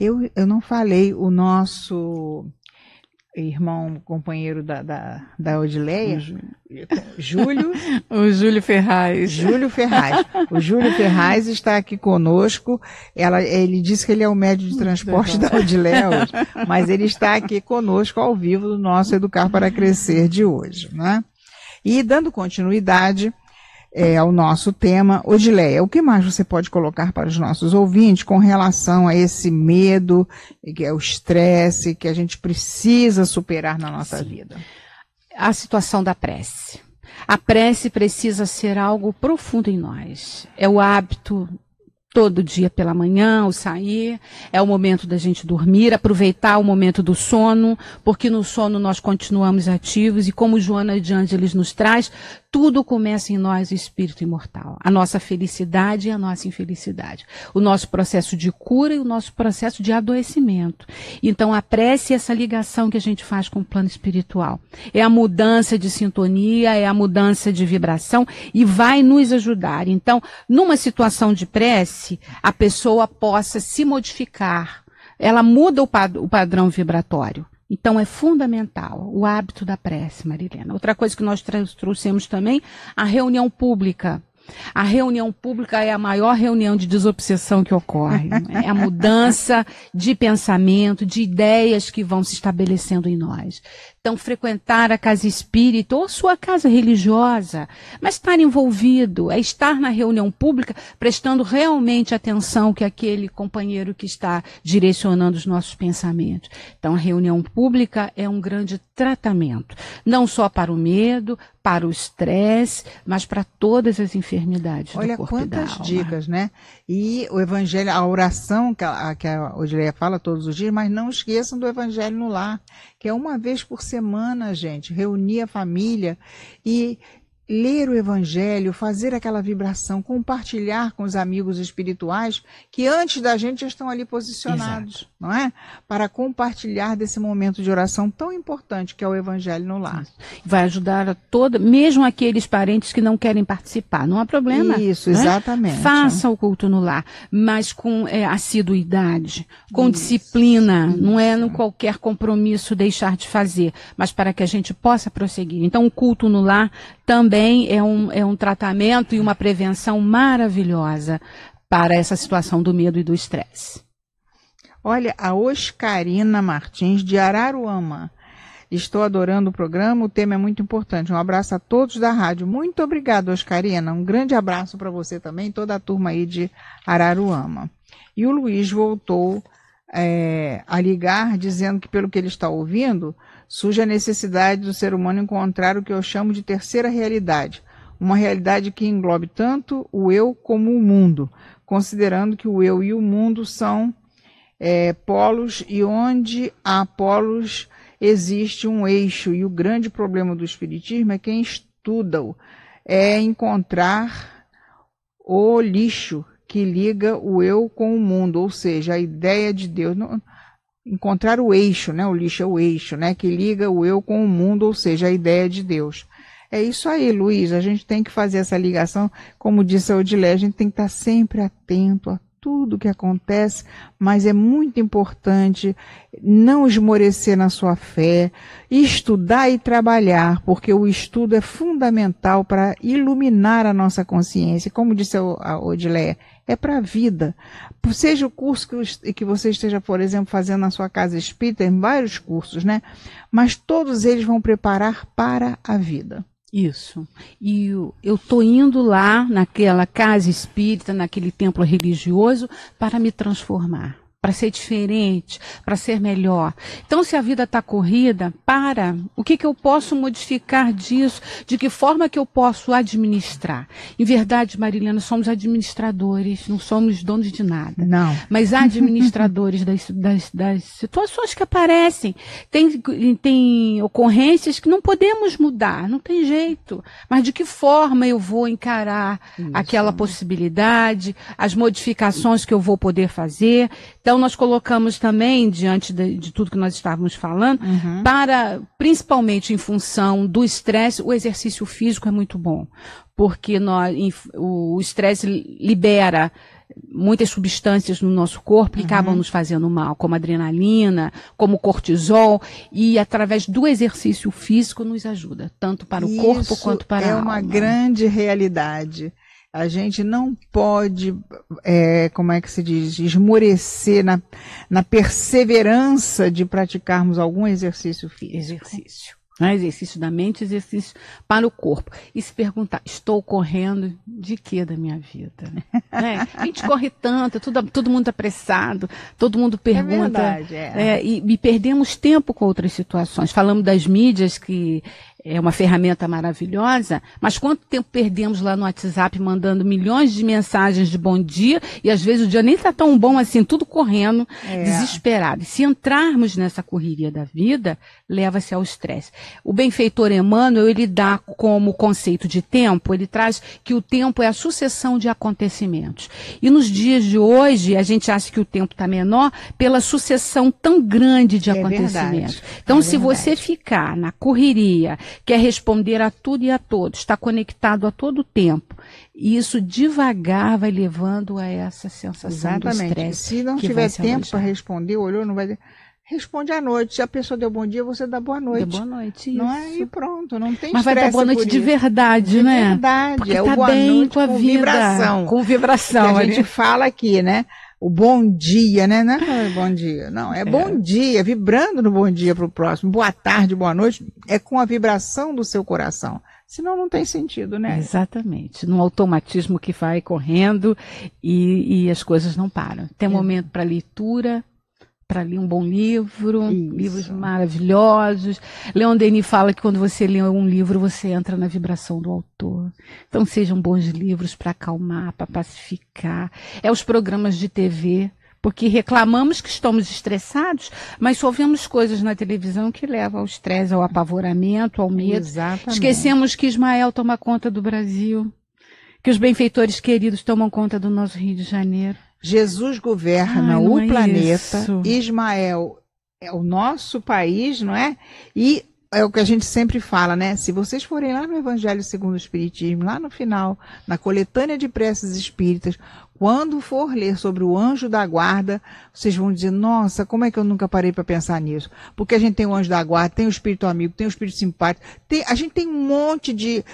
Eu, eu não falei o nosso irmão, companheiro da, da, da Odileia, o Júlio. <laughs> o Júlio Ferraz. Júlio Ferraz. O Júlio Ferraz está aqui conosco. Ela, ele disse que ele é o médico de transporte da Odileia hoje, mas ele está aqui conosco ao vivo do nosso Educar para Crescer de hoje, né? E dando continuidade, é, ao nosso tema. Odileia, o que mais você pode colocar para os nossos ouvintes com relação a esse medo, que é o estresse, que a gente precisa superar na nossa Sim. vida? A situação da prece. A prece precisa ser algo profundo em nós. É o hábito todo dia pela manhã, o sair, é o momento da gente dormir, aproveitar o momento do sono, porque no sono nós continuamos ativos e como Joana de Ângeles nos traz, tudo começa em nós, o espírito imortal, a nossa felicidade e é a nossa infelicidade, o nosso processo de cura e o nosso processo de adoecimento. Então a prece é essa ligação que a gente faz com o plano espiritual. É a mudança de sintonia, é a mudança de vibração e vai nos ajudar. Então, numa situação de prece, a pessoa possa se modificar. Ela muda o, pad o padrão vibratório. Então é fundamental o hábito da prece, Marilena. Outra coisa que nós trouxemos também, a reunião pública. A reunião pública é a maior reunião de desobsessão que ocorre. É? é a mudança de pensamento, de ideias que vão se estabelecendo em nós. Então, frequentar a casa espírita ou sua casa religiosa, mas estar envolvido, é estar na reunião pública, prestando realmente atenção que aquele companheiro que está direcionando os nossos pensamentos. Então, a reunião pública é um grande tratamento, não só para o medo, para o estresse, mas para todas as enfermidades Olha do corpo Olha quantas dicas, né? E o evangelho, a oração que a, que a Odileia fala todos os dias, mas não esqueçam do evangelho no lar, que é uma vez por semana semana, gente, reunir a família e ler o Evangelho, fazer aquela vibração, compartilhar com os amigos espirituais que antes da gente já estão ali posicionados, Exato. não é? Para compartilhar desse momento de oração tão importante que é o Evangelho no lar. Vai ajudar a toda, mesmo aqueles parentes que não querem participar, não há problema. Isso, né? exatamente. É? Faça o culto no lar, mas com é, assiduidade, com Isso. disciplina, Isso. não é no qualquer compromisso deixar de fazer, mas para que a gente possa prosseguir. Então, o culto no lar também também é um, é um tratamento e uma prevenção maravilhosa para essa situação do medo e do estresse. Olha, a Oscarina Martins, de Araruama. Estou adorando o programa, o tema é muito importante. Um abraço a todos da rádio. Muito obrigada, Oscarina. Um grande abraço para você também, toda a turma aí de Araruama. E o Luiz voltou é, a ligar, dizendo que, pelo que ele está ouvindo, surge a necessidade do ser humano encontrar o que eu chamo de terceira realidade, uma realidade que englobe tanto o eu como o mundo, considerando que o eu e o mundo são é, polos e onde há polos existe um eixo. E o grande problema do Espiritismo é quem estuda-o, é encontrar o lixo que liga o eu com o mundo, ou seja, a ideia de Deus. Não, encontrar o eixo, né? O lixo é o eixo, né? Que liga o eu com o mundo, ou seja, a ideia de Deus. É isso aí, Luiz. A gente tem que fazer essa ligação, como disse a Odilé, a gente tem que estar sempre atento a tudo que acontece, mas é muito importante não esmorecer na sua fé, estudar e trabalhar, porque o estudo é fundamental para iluminar a nossa consciência. Como disse a Odileia, é para a vida. Seja o curso que, que você esteja, por exemplo, fazendo na sua casa espírita, tem vários cursos, né? Mas todos eles vão preparar para a vida. Isso. E eu tô indo lá naquela casa espírita, naquele templo religioso, para me transformar para ser diferente, para ser melhor. Então, se a vida está corrida, para. O que, que eu posso modificar disso? De que forma que eu posso administrar? Em verdade, Marilena, somos administradores, não somos donos de nada. Não. Mas <laughs> administradores das, das, das situações que aparecem. Tem, tem ocorrências que não podemos mudar, não tem jeito. Mas de que forma eu vou encarar Isso. aquela possibilidade, as modificações que eu vou poder fazer? Então, então, nós colocamos também, diante de, de tudo que nós estávamos falando, uhum. para, principalmente em função do estresse, o exercício físico é muito bom, porque nós, o estresse libera muitas substâncias no nosso corpo que uhum. acabam nos fazendo mal, como adrenalina, como cortisol, e através do exercício físico nos ajuda, tanto para Isso o corpo quanto para é a alma. É uma grande realidade. A gente não pode, é, como é que se diz, esmorecer na, na perseverança de praticarmos algum exercício físico. Exercício. É exercício da mente, exercício para o corpo. E se perguntar, estou correndo de quê da minha vida? <laughs> Né? A gente corre tanto, tudo, todo mundo apressado, todo mundo pergunta. É verdade, é. É, e, e, perdemos tempo com outras situações. Falamos das mídias que é uma ferramenta maravilhosa, mas quanto tempo perdemos lá no WhatsApp mandando milhões de mensagens de bom dia e às vezes o dia nem está tão bom assim, tudo correndo, é. desesperado. E se entrarmos nessa correria da vida, leva-se ao estresse. O benfeitor Emmanuel, ele dá como conceito de tempo, ele traz que o tempo é a sucessão de acontecimentos. E nos dias de hoje, a gente acha que o tempo está menor pela sucessão tão grande de é acontecimentos. Verdade. Então, é se verdade. você ficar na correria, quer responder a tudo e a todos, está conectado a todo tempo. E isso devagar vai levando a essa sensação Exatamente. do estresse. Se não tiver tempo para responder, olhou, não vai responde à noite. Se a pessoa deu bom dia, você dá boa noite. Dá boa noite, isso. Não é? E pronto, não tem Mas vai dar boa noite de verdade, né? De verdade. Porque é tá o boa bem noite com a vida. vibração. Com vibração. Que a gente fala aqui, né? o bom dia, né? Não é bom dia, não. É, é. bom dia, vibrando no bom dia para o próximo. Boa tarde, boa noite. É com a vibração do seu coração. Senão não tem sentido, né? Exatamente. Num automatismo que vai correndo e, e as coisas não param. Tem é. momento para leitura, para ler um bom livro, Isso. livros maravilhosos. Leon Denis fala que quando você lê um livro, você entra na vibração do autor. Então sejam bons livros para acalmar, para pacificar. É os programas de TV, porque reclamamos que estamos estressados, mas só vemos coisas na televisão que levam ao estresse, ao apavoramento, ao medo. Exatamente. Esquecemos que Ismael toma conta do Brasil, que os benfeitores queridos tomam conta do nosso Rio de Janeiro Jesus governa o é planeta, Ismael é o nosso país, não é? E é o que a gente sempre fala, né? Se vocês forem lá no Evangelho segundo o Espiritismo, lá no final, na coletânea de preces espíritas, quando for ler sobre o anjo da guarda, vocês vão dizer: nossa, como é que eu nunca parei para pensar nisso? Porque a gente tem o anjo da guarda, tem o espírito amigo, tem o espírito simpático, tem, a gente tem um monte de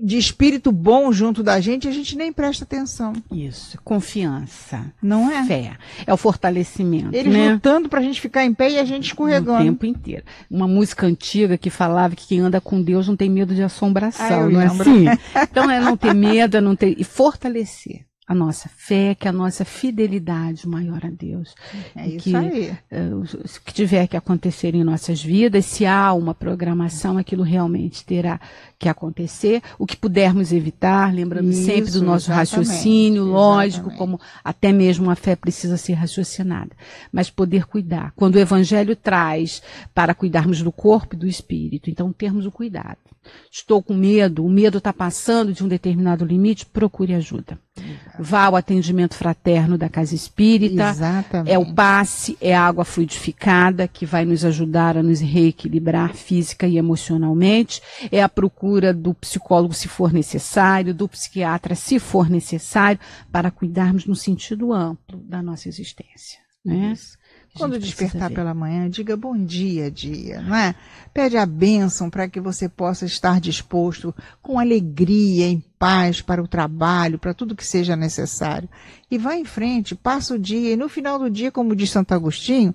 de espírito bom junto da gente, a gente nem presta atenção. Isso, confiança. Não é? Fé. É o fortalecimento. Eles né? lutando pra gente ficar em pé e a gente escorregando. O tempo inteiro. Uma música antiga que falava que quem anda com Deus não tem medo de assombração, ah, não é lembro. é assim? <laughs> Então é não ter medo, é não ter. E fortalecer a nossa fé, que a nossa fidelidade maior a Deus. É isso que, aí. Eh, o que tiver que acontecer em nossas vidas, se há uma programação, aquilo realmente terá que acontecer. O que pudermos evitar, lembrando isso, sempre do nosso raciocínio lógico, exatamente. como até mesmo a fé precisa ser raciocinada. Mas poder cuidar. Quando o Evangelho traz para cuidarmos do corpo e do espírito, então termos o cuidado. Estou com medo, o medo está passando de um determinado limite, procure ajuda. Vá ao atendimento fraterno da Casa Espírita. Exatamente. É o passe, é a água fluidificada que vai nos ajudar a nos reequilibrar física e emocionalmente. É a procura do psicólogo se for necessário, do psiquiatra se for necessário, para cuidarmos no sentido amplo da nossa existência. Né? Isso. Quando despertar pela manhã, diga bom dia, dia, não é? Pede a bênção para que você possa estar disposto com alegria, em paz, para o trabalho, para tudo que seja necessário. E vá em frente, passa o dia, e no final do dia, como diz Santo Agostinho,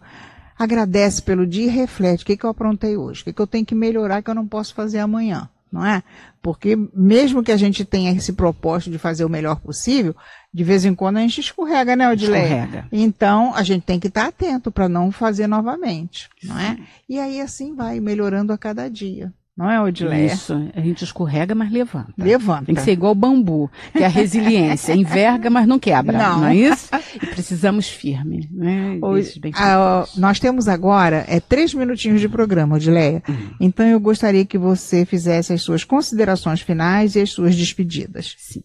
agradece pelo dia e reflete: o que, que eu aprontei hoje? O que, que eu tenho que melhorar que eu não posso fazer amanhã? não é? Porque mesmo que a gente tenha esse propósito de fazer o melhor possível, de vez em quando a gente escorrega, né, Odileia? Escorrega. Então, a gente tem que estar atento para não fazer novamente, não é? E aí assim vai melhorando a cada dia. Não é, Odileia. Isso. A gente escorrega, mas levanta. Levanta. Tem que ser igual bambu, que é a resiliência. <laughs> Enverga, mas não quebra. Não, não é isso? E precisamos firme. Né? a, ah, nós temos agora é, três minutinhos de programa, Odileia. Hum. Então eu gostaria que você fizesse as suas considerações finais e as suas despedidas. Sim.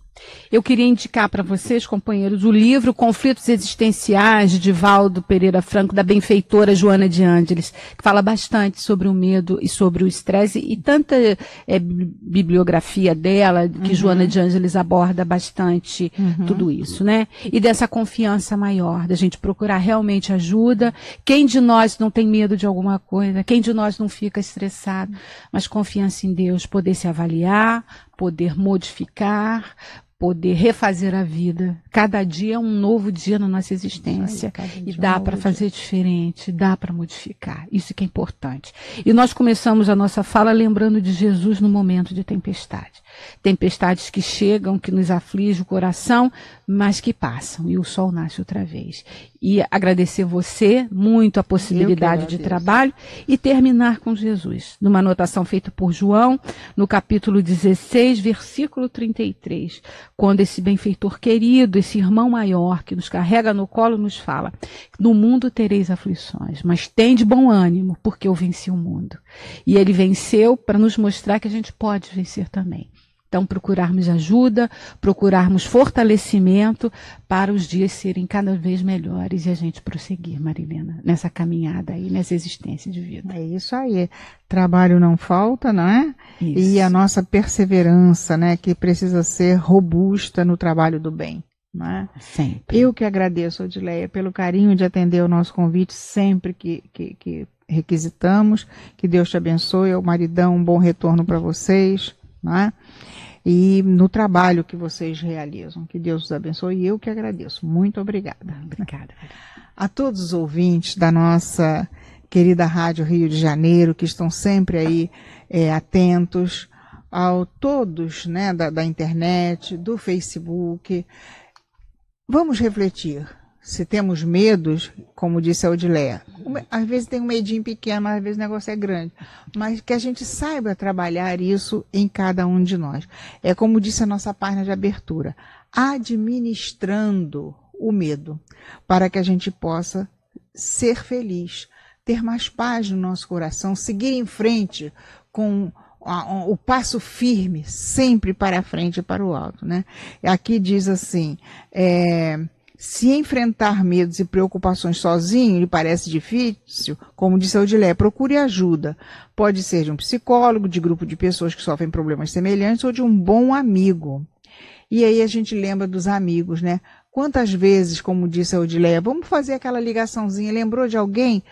Eu queria indicar para vocês, companheiros, o livro Conflitos Existenciais, de Valdo Pereira Franco, da benfeitora Joana de Ângeles, que fala bastante sobre o medo e sobre o estresse, e tanta é, bibliografia dela, que uhum. Joana de Ângeles aborda bastante uhum. tudo isso, né? E dessa confiança maior, da gente procurar realmente ajuda. Quem de nós não tem medo de alguma coisa? Quem de nós não fica estressado? Mas confiança em Deus, poder se avaliar, poder modificar, poder refazer a vida, Cada dia é um novo dia na nossa existência. Aí, e é dá para fazer diferente, dá para modificar. Isso que é importante. E nós começamos a nossa fala lembrando de Jesus no momento de tempestade. Tempestades que chegam, que nos aflige o coração, mas que passam e o sol nasce outra vez. E agradecer você muito a possibilidade de trabalho e terminar com Jesus, numa anotação feita por João, no capítulo 16, versículo 33, quando esse benfeitor querido, esse irmão maior que nos carrega no colo nos fala: No mundo tereis aflições, mas tende bom ânimo, porque eu venci o mundo. E ele venceu para nos mostrar que a gente pode vencer também. Então, procurarmos ajuda, procurarmos fortalecimento para os dias serem cada vez melhores e a gente prosseguir, Marilena, nessa caminhada aí, nessa existência de vida. É isso aí. Trabalho não falta, não é? Isso. E a nossa perseverança, né, que precisa ser robusta no trabalho do bem. Né? Sempre. Eu que agradeço, Odileia, pelo carinho de atender o nosso convite sempre que, que, que requisitamos. Que Deus te abençoe, o maridão, um bom retorno para vocês. Né? E no trabalho que vocês realizam. Que Deus os abençoe e eu que agradeço. Muito obrigada. Obrigada. A todos os ouvintes da nossa querida Rádio Rio de Janeiro, que estão sempre aí é, atentos, a todos né, da, da internet, do Facebook, Vamos refletir. Se temos medos, como disse a Odileia, às vezes tem um medinho pequeno, às vezes o negócio é grande. Mas que a gente saiba trabalhar isso em cada um de nós. É como disse a nossa página de abertura: administrando o medo, para que a gente possa ser feliz, ter mais paz no nosso coração, seguir em frente com o passo firme sempre para a frente e para o alto, né? Aqui diz assim, é, se enfrentar medos e preocupações sozinho lhe parece difícil, como disse Audilé, procure ajuda. Pode ser de um psicólogo, de grupo de pessoas que sofrem problemas semelhantes ou de um bom amigo. E aí a gente lembra dos amigos, né? Quantas vezes, como disse Odileia, vamos fazer aquela ligaçãozinha, lembrou de alguém?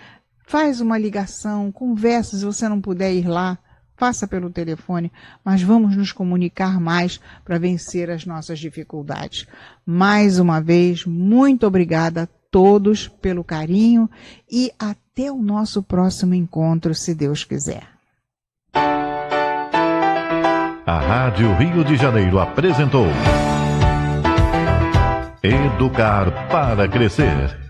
Faz uma ligação, conversa se você não puder ir lá faça pelo telefone, mas vamos nos comunicar mais para vencer as nossas dificuldades. Mais uma vez, muito obrigada a todos pelo carinho e até o nosso próximo encontro, se Deus quiser. A Rádio Rio de Janeiro apresentou Educar para Crescer.